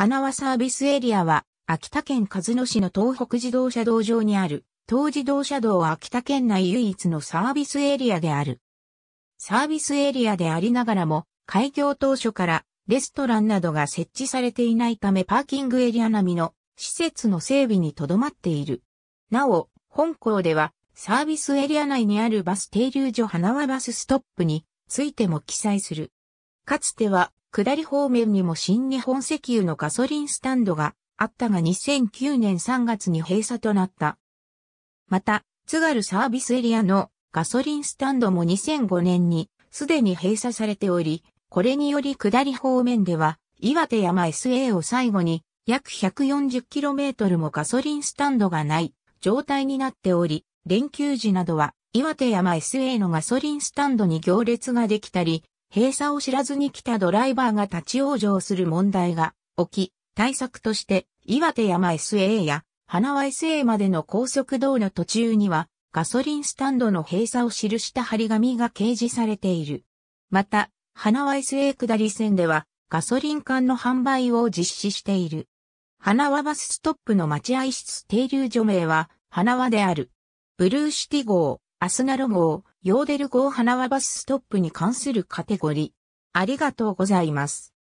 花輪サービスエリアは、秋田県鹿角市の東北自動車道上にある、東自動車道は秋田県内唯一のサービスエリアである。サービスエリアでありながらも、開業当初からレストランなどが設置されていないためパーキングエリア並みの施設の整備にとどまっている。なお、本校ではサービスエリア内にあるバス停留所花輪バスストップについても記載する。かつては下り方面にも新日本石油のガソリンスタンドがあったが2009年3月に閉鎖となった。また、津軽サービスエリアのガソリンスタンドも2005年にすでに閉鎖されており、これにより下り方面では岩手山 SA を最後に約 140km もガソリンスタンドがない状態になっており、連休時などは岩手山 SA のガソリンスタンドに行列ができたり、閉鎖を知らずに来たドライバーが立ち往生する問題が起き、対策として岩手山 SA や花輪 SA までの高速道路途中にはガソリンスタンドの閉鎖を記した張り紙が掲示されている。また、花輪 SA 下り線ではガソリン缶の販売を実施している。花輪バスストップの待合室停留所名は花輪である。ブルーシティ号、アスナロ号、ヨーデル号花輪バスストップに関するカテゴリ。ありがとうございます。